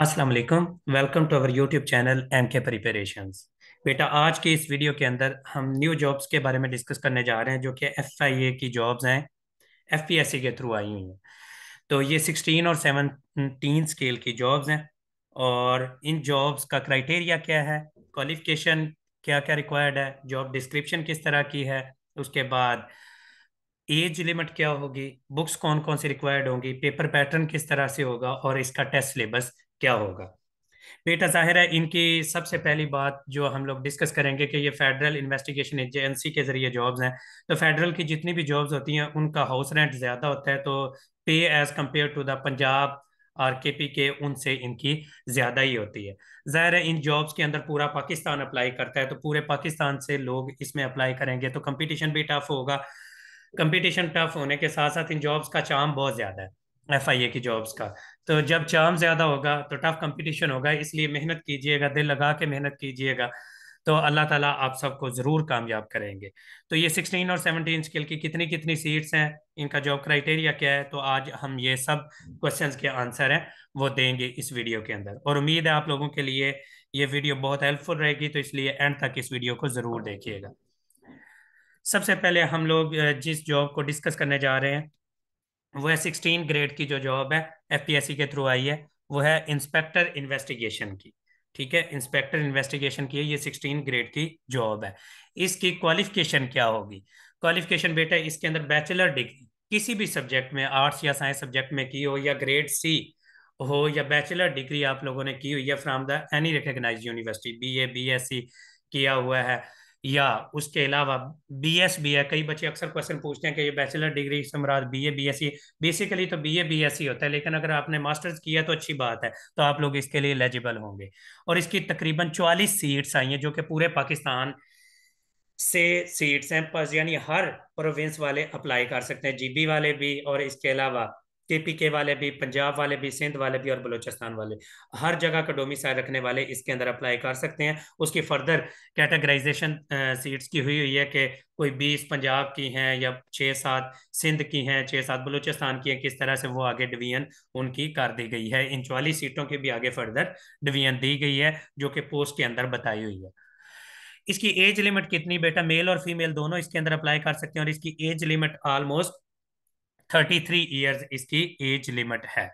Aslam welcome to our YouTube channel M K preparation बेटा आज के इस वीडियो के अंदर हम न्यू जॉब्स के बारे में डिस्कस करने जा रहे हैं जो कि एफ आई ए की जॉब्स हैं एफ पी एस सी के थ्रू आई हुई हैं तो ये सिक्सटीन और सेवनटीन स्केल की जॉब्स हैं और इन जॉब्स का क्राइटेरिया क्या है क्वालिफिकेशन क्या क्या रिक्वायर्ड है जॉब डिस्क्रिप्शन किस तरह की है उसके बाद एज लिमिट क्या होगी बुक्स कौन कौन सी रिक्वायर्ड होंगी पेपर पैटर्न किस तरह से होगा और इसका टेस्ट सिलेबस क्या होगा बेटा जाहिर है इनकी सबसे पहली बात जो हम लोग डिस्कस करेंगे कि ये फेडरल इन्वेस्टिगेशन एजेंसी के जरिए जॉब्स हैं तो फेडरल की जितनी भी जॉब्स होती हैं उनका हाउस रेंट ज़्यादा होता है तो pay as compare to the Punjab और के पी के उनसे इनकी ज़्यादा ही होती है ज़ाहिर है इन जॉब्स के अंदर पूरा पाकिस्तान अप्लाई करता है तो पूरे पाकिस्तान से लोग इसमें अप्लाई करेंगे तो कंपटीशन भी टफ होगा कंपटीशन टफ होने के साथ साथ इन जॉब्स का चाम बहुत ज़्यादा है एफ आई ए की जॉब्स का तो जब चार्म ज़्यादा होगा तो टफ कंपटीशन होगा इसलिए मेहनत कीजिएगा दिल लगा के मेहनत कीजिएगा तो अल्लाह ताला आप सबको ज़रूर कामयाब करेंगे तो ये 16 और 17 स्किल की कितनी कितनी सीट्स हैं इनका जॉब क्राइटेरिया क्या है तो आज हम ये सब क्वेश्चंस के आंसर हैं वो देंगे इस वीडियो के अंदर और उम्मीद है आप लोगों के लिए ये वीडियो बहुत हेल्पफुल रहेगी तो इसलिए एंड तक इस वीडियो को ज़रूर देखिएगा सबसे पहले हम लोग जिस जॉब को डिस्कस करने जा रहे हैं वो है सिक्सटीन ग्रेड की जो जॉब है एफ के थ्रू आई है वो है इंस्पेक्टर इन्वेस्टिगेशन की ठीक है इंस्पेक्टर इन्वेस्टिगेशन की है ये सिक्सटीन ग्रेड की जॉब है इसकी क्वालिफिकेशन क्या होगी क्वालिफिकेशन बेटा इसके अंदर बैचलर डिग्री किसी भी सब्जेक्ट में आर्ट्स या साइंस सब्जेक्ट में की हो या ग्रेड सी हो या बैचलर डिग्री आप लोगों ने की हुई है from the any recognize university B A B S C किया हुआ है या उसके अलावा बी एस बी है कई बच्चे अक्सर क्वेश्चन पूछते हैं कि ये बैचलर डिग्री से मुराद B A B S C basically तो B A B S C होता है लेकिन अगर आपने मास्टर्स किया तो अच्छी बात है तो आप लोग इसके लिए एलिजिबल होंगे और इसकी तकरीबन चवालीस सीट्स आई हैं जो कि पूरे पाकिस्तान से सीट्स हैं यानी हर प्रोविंस वाले अप्लाई कर सकते हैं जीबी वाले भी और इसके अलावा के पी के वाले भी पंजाब वाले भी सिंध वाले भी और बलोचिस्तान वाले हर जगह का डोमिसाइल रखने वाले इसके अंदर अप्लाई कर सकते हैं उसकी फर्दर कैटेगराइजेशन सीट्स की हुई हुई है कि कोई बीस पंजाब की हैं या छः सात सिंध की हैं छः सात बलूचिस्तान की हैं किस तरह से वो आगे डिवीजन उनकी कर दी गई है इन चवालीस सीटों की भी आगे फर्दर डिवीजन दी गई है जो कि पोस्ट के अंदर बताई हुई है इसकी एज लिमिट कितनी बेटा मेल और फीमेल दोनों इसके अंदर अप्लाई कर सकते हैं और इसकी age limit almost thirty three years इसकी एज लिमिट है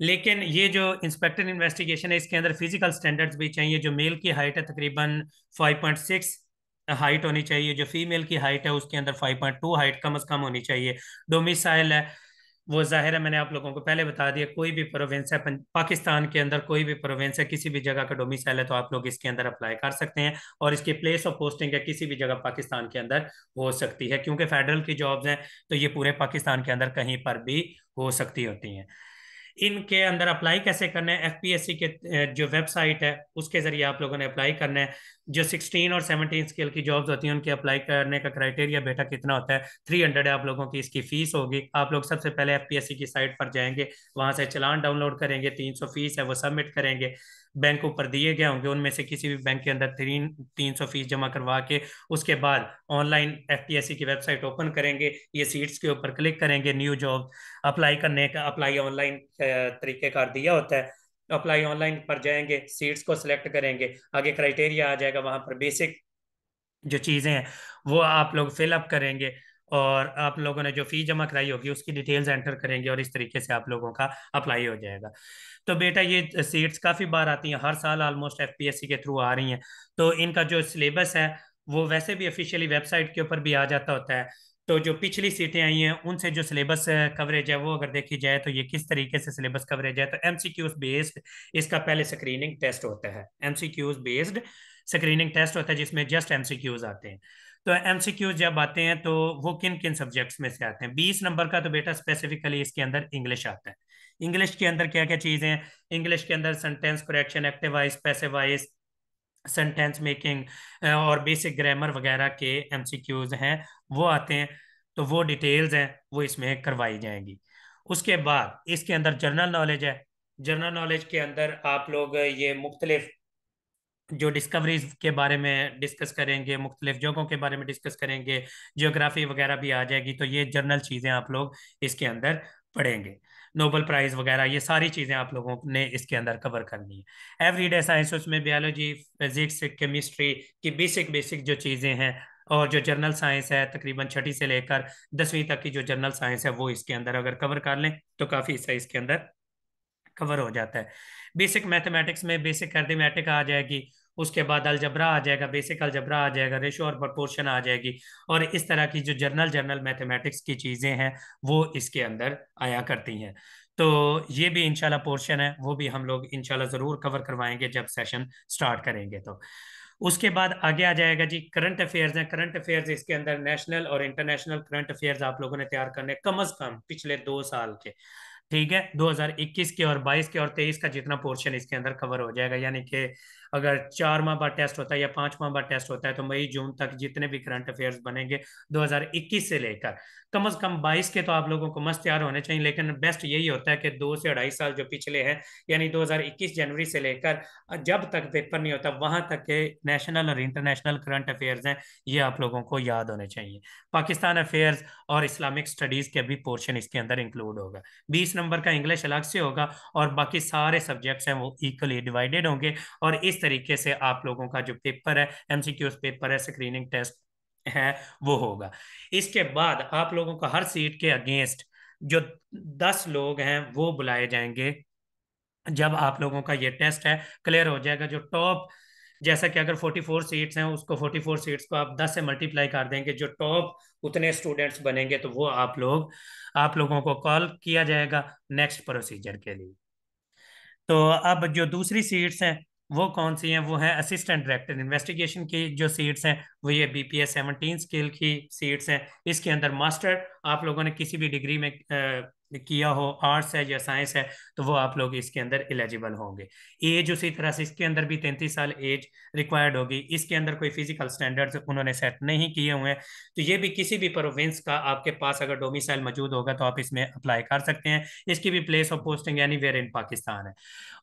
लेकिन ये जो इंस्पेक्टर इन्वेस्टिगेशन है इसके अंदर फिजिकल स्टैंडर्ड्स भी चाहिए जो मेल की हाइट है तकरीबन 5.6 हाइट uh, होनी चाहिए जो फीमेल की हाइट है उसके अंदर 5.2 हाइट कम अज कम होनी चाहिए डोमिसाइल है वो जाहिर है मैंने आप लोगों को पहले बता दिया कोई भी प्रोविंस है पाकिस्तान के अंदर कोई भी प्रोविंस है किसी भी जगह का डोमिसाइल है तो आप लोग इसके अंदर अप्लाई कर सकते हैं और इसकी प्लेस ऑफ पोस्टिंग है किसी भी जगह पाकिस्तान के अंदर हो सकती है क्योंकि फेडरल की जॉब्स हैं तो ये पूरे पाकिस्तान के अंदर कहीं पर भी हो सकती होती हैं इनके अंदर अप्लाई कैसे करना है एफपीएससी के जो वेबसाइट है उसके जरिए आप लोगों ने अप्लाई करना है जो 16 और 17 स्केल की जॉब्स होती हैं उनके अप्लाई करने का क्राइटेरिया बेटा कितना होता है 300 है आप लोगों की इसकी फीस होगी आप लोग सबसे पहले एफपीएससी की साइट पर जाएंगे वहां से चलान डाउनलोड करेंगे सौ फीस है वो सबमिट करेंगे बैंक ऊपर दिए गए होंगे उनमें से किसी भी बैंक के अंदर तीन तीन सौ फीस जमा करवा के उसके बाद ऑनलाइन एफ की वेबसाइट ओपन करेंगे ये सीट्स के ऊपर क्लिक करेंगे न्यू जॉब अप्लाई करने का अप्लाई ऑनलाइन तरीकेकार दिया होता है अप्लाई ऑनलाइन पर जाएंगे सीट्स को सिलेक्ट करेंगे आगे क्राइटेरिया आ जाएगा वहां पर बेसिक जो चीज़ें हैं वो आप लोग फिलअप करेंगे और आप लोगों ने जो फी जमा कराई होगी उसकी डिटेल्स एंटर करेंगे और इस तरीके से आप लोगों का अप्लाई हो जाएगा तो बेटा ये सीट्स काफ़ी बार आती हैं हर साल ऑलमोस्ट एफ के थ्रू आ रही हैं तो इनका जो सिलेबस है वो वैसे भी ऑफिशियली वेबसाइट के ऊपर भी आ जाता होता है तो जो पिछली सीटें आई हैं उनसे जो सिलेबस कवरेज है वो अगर देखी जाए तो ये किस तरीके से सिलेबस कवरेज है तो क्यूज बेस्ड इसका पहले स्क्रीनिंग टेस्ट होता है एमसीक्यूज बेस्ड स्क्रीनिंग टेस्ट होता है जिसमें जस्ट एमसीक्यूज आते हैं तो एमसीक्यू जब आते हैं तो वो किन किन सब्जेक्ट्स में से आते हैं बीस नंबर का तो बेटा स्पेसिफिकली इसके अंदर इंग्लिश आता है इंग्लिश के अंदर क्या क्या चीज़ें हैं इंग्लिश के अंदर sentence correction active wise passive wise sentence making और बेसिक ग्रामर वगैरह के एमसीक्यूज हैं वो आते हैं तो वो डिटेल्स हैं वो इसमें करवाई जाएंगी उसके बाद इसके अंदर जनरल नॉलेज है जनरल नॉलेज के अंदर आप लोग ये मुख्तलिफ जो डिस्कवरीज के बारे में डिस्कस करेंगे मुख्तलिफ जगहों के बारे में डिस्कस करेंगे जियोग्राफी वगैरह भी आ जाएगी तो ये जर्नल चीज़ें आप लोग इसके अंदर पढ़ेंगे नोबल प्राइज़ वगैरह ये सारी चीज़ें आप लोगों ने इसके अंदर कवर करनी है एवरी डे साइंस उसमें बायोलॉजी फिजिक्स केमिस्ट्री की बेसिक बेसिक जो चीज़ें हैं और जो जर्नल साइंस है तकरीबन छठी से लेकर दसवीं तक की जो जर्नल साइंस है वो इसके अंदर अगर कवर कर लें तो काफ़ी हिस्सा इसके अंदर कवर हो जाता है बेसिक मैथमेटिक्स में बेसिक अर्थमेटिक आ जाएगी उसके बाद अलजबरा आ जाएगा बेसिक अलजबरा आ जाएगा रेशो और प्रपोर्शन आ जाएगी और इस तरह की जो जर्नल जर्नल मैथमेटिक्स की चीज़ें हैं वो इसके अंदर आया करती हैं तो ये भी इनशाला पोर्शन है वो भी हम लोग इनशाला ज़रूर कवर करवाएंगे जब सेशन स्टार्ट करेंगे तो उसके बाद आगे आ जाएगा जी करंट अफेयर्स हैं करंट अफेयर्स इसके अंदर नेशनल और इंटरनेशनल करंट अफेयर्स आप लोगों ने तैयार करने कम अज कम पिछले दो साल के ठीक है 2021 के और 22 के और 23 का जितना पोर्शन इसके अंदर कवर हो जाएगा यानी कि अगर चार माह बाद टेस्ट होता है या पांच माह बाद टेस्ट होता है तो मई जून तक जितने भी करंट अफेयर्स बनेंगे 2021 से लेकर कम अज कम 22 के तो आप लोगों को मस्त तैयार होने चाहिए लेकिन बेस्ट यही होता है कि दो से अढ़ाई साल जो पिछले हैं यानी 2021 जनवरी से लेकर जब तक पेपर नहीं होता वहां तक के नेशनल और इंटरनेशनल करंट अफेयर्स हैं ये आप लोगों को याद होने चाहिए पाकिस्तान अफेयर्स और इस्लामिक स्टडीज के भी पोर्शन इसके अंदर इंक्लूड होगा बीस नंबर का इंग्लिश अलग से होगा और बाकी सारे सब्जेक्ट्स हैं वो इक्वली डिवाइडेड होंगे और इस तरीके से आप लोगों का जो पेपर है एमसीक्यूज पेपर है स्क्रीनिंग टेस्ट है वो होगा इसके बाद आप लोगों का हर सीट के अगेंस्ट जो दस लोग हैं वो बुलाए जाएंगे जब आप लोगों का ये टेस्ट है क्लियर हो जाएगा जो टॉप जैसा कि अगर 44 सीट्स हैं उसको 44 सीट्स को आप 10 से मल्टीप्लाई कर देंगे जो टॉप उतने स्टूडेंट्स बनेंगे तो वो आप लोग आप लोगों को कॉल किया जाएगा नेक्स्ट प्रोसीजर के लिए तो अब जो दूसरी सीट्स हैं वो कौन सी हैं वो हैं असिस्टेंट डायरेक्टर इन्वेस्टिगेशन की जो सीट्स हैं वो ये B P S seventeen scale की सीट्स हैं इसके अंदर मास्टर आप लोगों ने किसी भी डिग्री में किया हो आर्ट्स है या साइंस है तो वो आप लोग इसके अंदर एलिजिबल होंगे एज उसी तरह से इसके अंदर भी तैंतीस साल एज रिक्वायर्ड होगी इसके अंदर कोई फिजिकल स्टैंडर्ड्स उन्होंने सेट नहीं किए हुए हैं तो ये भी किसी भी प्रोविंस का आपके पास अगर डोमिसाइल मौजूद होगा तो आप इसमें अप्लाई कर सकते हैं इसकी भी प्लेस ऑफ पोस्टिंग यानी वेयर इन पाकिस्तान है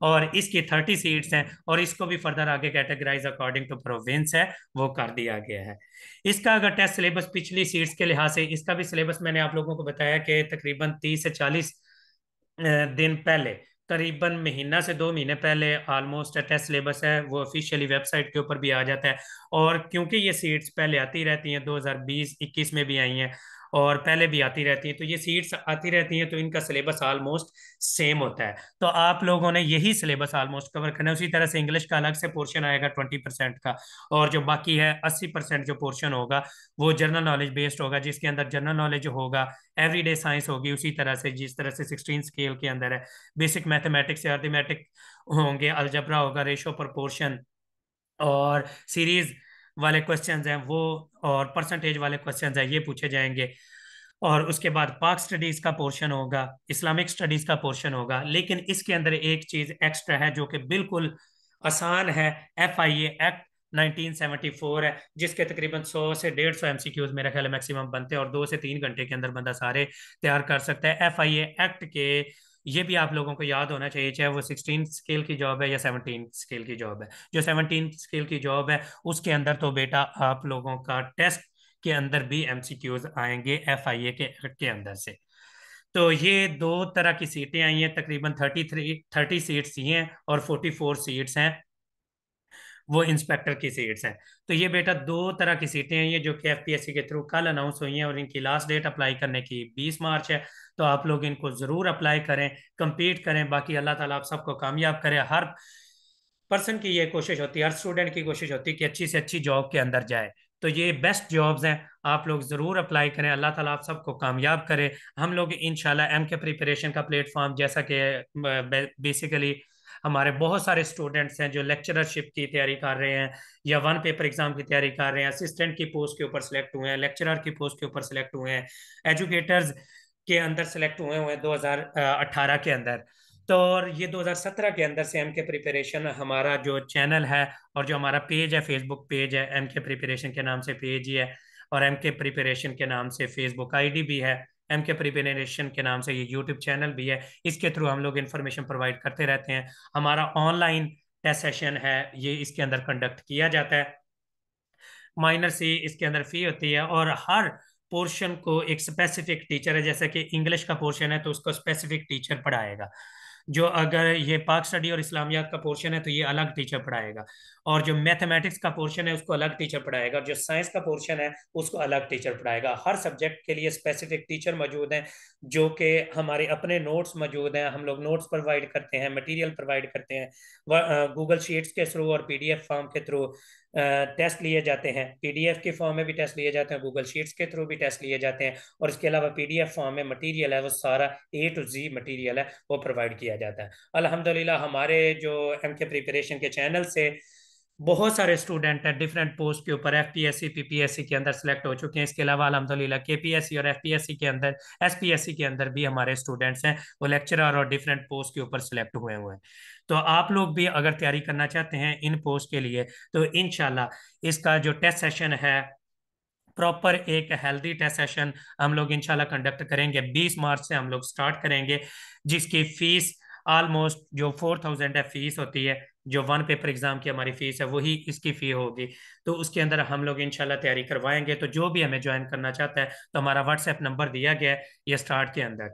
और इसकी थर्टी सीट्स हैं और इसको भी फर्दर आगे कैटेगराइज अकॉर्डिंग टू प्रोविंस है वो कर दिया गया है इसका अगर टेस्ट सिलेबस पिछली सीट्स के लिहाज से इसका भी सिलेबस मैंने आप लोगों को बताया कि तकरीबन तीस से चालीस दिन पहले करीबन महीना से दो महीने पहले ऑलमोस्ट टेस्ट सिलेबस है वो ऑफिशियली वेबसाइट के ऊपर भी आ जाता है और क्योंकि ये सीट्स पहले आती रहती हैं 2020-21 में भी आई हैं और पहले भी आती रहती हैं तो ये सीट्स आती रहती हैं तो इनका सिलेबस ऑलमोस्ट सेम होता है तो आप लोगों ने यही सिलेबस ऑलमोस्ट कवर करना है उसी तरह से इंग्लिश का अलग से पोर्शन आएगा ट्वेंटी परसेंट का और जो बाकी है अस्सी परसेंट जो पोर्शन होगा वो जनरल नॉलेज बेस्ड होगा जिसके अंदर जनरल नॉलेज होगा एवरीडे साइंस होगी उसी तरह से जिस तरह से सिक्सटीन स्केल के अंदर है बेसिक मैथमेटिक्स या अर्थमेटिक होंगे अलजबरा होगा रेशो पर और सीरीज़ वाले क्वेश्चंस हैं वो और परसेंटेज वाले क्वेश्चंस हैं ये पूछे जाएंगे और उसके बाद पाक स्टडीज का पोर्शन होगा इस्लामिक स्टडीज का पोर्शन होगा लेकिन इसके अंदर एक चीज एक्स्ट्रा है जो कि बिल्कुल आसान है एफ आई ए एक्ट 1974 है जिसके तकरीबन 100 से 150 एमसीक्यूज मेरा ख्याल मैक्सिमम बनते हैं और दो से तीन घंटे के अंदर बंदा सारे तैयार कर सकता है एफ आई ए एक्ट के ये भी आप लोगों को याद होना चाहिए चाहे वो सिक्सटीन स्केल की जॉब है या सेवनटीन स्केल की जॉब है जो सेवनटीन स्केल की जॉब है उसके अंदर तो बेटा आप लोगों का टेस्ट के अंदर भी एम आएंगे एफ आई ए के एक्ट के अंदर से तो ये दो तरह की सीटें आई हैं तकरीबन थर्टी थ्री थर्टी सीट्स ही हैं और फोर्टी फोर सीट्स हैं वो इंस्पेक्टर की सीट्स हैं तो ये बेटा दो तरह की सीटें हैं ये जो कि एफ के थ्रू कल अनाउंस हुई हैं और इनकी लास्ट डेट अप्लाई करने की बीस मार्च है तो आप लोग इनको ज़रूर अप्लाई करें कंपीट करें बाकी अल्लाह ताला आप सबको कामयाब करें हर पर्सन की ये कोशिश होती है हर स्टूडेंट की कोशिश होती है कि अच्छी से अच्छी जॉब के अंदर जाए तो ये बेस्ट जॉब्स हैं आप लोग ज़रूर अप्लाई करें अल्लाह ताला आप सबको कामयाब करे हम लोग इन एम के प्रिपरेशन का प्लेटफॉर्म जैसा कि बेसिकली हमारे बहुत सारे स्टूडेंट्स हैं जो लेक्चरशिप की तैयारी कर रहे हैं या वन पेपर एग्जाम की तैयारी कर रहे हैं असिस्टेंट की पोस्ट के ऊपर सेलेक्ट हुए हैं लेक्चरर की पोस्ट के ऊपर सेलेक्ट हुए हैं एजुकेटर्स के अंदर सेलेक्ट हुए हुए हैं दो के अंदर तो और ये 2017 के अंदर से एम के प्रिपरेशन हमारा जो चैनल है और जो हमारा पेज है फेसबुक पेज है एम के प्रिपरेशन के नाम से पेज ही है और एम के प्रिपरेशन के नाम से फेसबुक आईडी भी है एम के प्रिपेरेशन के नाम से ये यूट्यूब चैनल भी है इसके थ्रू हम लोग इन्फॉर्मेशन प्रोवाइड करते रहते हैं हमारा ऑनलाइन टेस्ट सेशन है ये इसके अंदर कंडक्ट किया जाता है माइनर सी इसके अंदर फी होती है और हर पोर्शन को एक स्पेसिफिक टीचर है जैसे कि इंग्लिश का पोर्शन है तो उसको स्पेसिफिक टीचर पढ़ाएगा जो अगर ये पाक स्टडी और इस्लामिया का पोर्शन है तो ये अलग टीचर पढ़ाएगा और जो मैथमेटिक्स का पोर्शन है उसको अलग टीचर पढ़ाएगा जो साइंस का पोर्शन है उसको अलग टीचर पढ़ाएगा हर सब्जेक्ट के लिए स्पेसिफिक टीचर मौजूद हैं जो कि हमारे अपने नोट्स मौजूद हैं हम लोग नोट्स प्रोवाइड करते हैं मटेरियल प्रोवाइड करते हैं गूगल शीट्स के थ्रू और पीडीएफ फॉर्म के थ्रू टेस्ट लिए जाते हैं पीडीएफ के फॉर्म में भी टेस्ट लिए जाते हैं गूगल शीट्स के थ्रू भी टेस्ट लिए जाते हैं और इसके अलावा पीडीएफ फॉर्म में मटेरियल है वो सारा ए टू जी मटेरियल है वो प्रोवाइड किया जाता है अलहमदिल्ला हमारे जो एम के प्रिपरेशन के चैनल से बहुत सारे स्टूडेंट हैं डिफरेंट पोस्ट के ऊपर एफ पीपीएससी के अंदर सेलेक्ट हो चुके हैं इसके अलावा अलहमदिल्ला के और एफ के अंदर एसपीएससी के अंदर भी हमारे स्टूडेंट्स हैं वो लेक्चरर और डिफरेंट पोस्ट के ऊपर सेलेक्ट हुए हुए हैं तो आप लोग भी अगर तैयारी करना चाहते हैं इन पोस्ट के लिए तो इन इसका जो टेस्ट सेशन है प्रॉपर एक हेल्दी टेस्ट सेशन हम लोग इनशाला कंडक्ट करेंगे बीस मार्च से हम लोग स्टार्ट करेंगे जिसकी फीस ऑलमोस्ट जो फोर थाउजेंड है फीस होती है जो वन पेपर एग्जाम की हमारी फीस है वही इसकी फी होगी तो उसके अंदर हम लोग इनशाला तैयारी करवाएंगे तो जो भी हमें ज्वाइन करना चाहता है तो हमारा व्हाट्सएप नंबर दिया गया है ये स्टार्ट के अंदर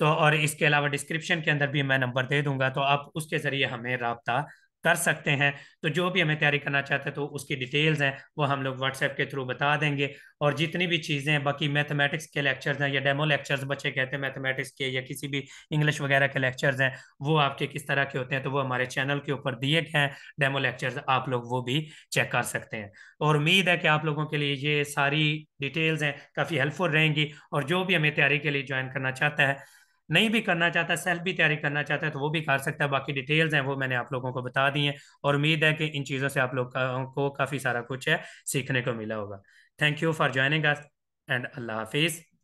तो और इसके अलावा डिस्क्रिप्शन के अंदर भी मैं नंबर दे दूंगा तो आप उसके जरिए हमें रबता कर सकते हैं तो जो भी हमें तैयारी करना चाहते हैं तो उसकी डिटेल्स हैं वो हम लोग व्हाट्सएप के थ्रू बता देंगे और जितनी भी चीज़ें बाकी मैथमेटिक्स के लेक्चर्स हैं या डेमो लेक्चर्स बच्चे कहते हैं मैथमेटिक्स के या किसी भी इंग्लिश वगैरह के लेक्चर्स हैं वो आपके किस तरह के होते हैं तो वो हमारे चैनल के ऊपर दिए गए हैं डेमो लेक्चर्स आप लोग वो भी चेक कर सकते हैं और उम्मीद है कि आप लोगों के लिए ये सारी डिटेल्स हैं काफ़ी हेल्पफुल रहेंगी और जो भी हमें तैयारी के लिए ज्वाइन करना चाहता है नहीं भी करना चाहता सेल्फ भी तैयारी करना चाहता है तो वो भी कर सकता है बाकी डिटेल्स हैं वो मैंने आप लोगों को बता दी हैं और उम्मीद है कि इन चीज़ों से आप लोग को काफ़ी सारा कुछ है सीखने को मिला होगा thank you for joining us and अल्लाह हाफिज़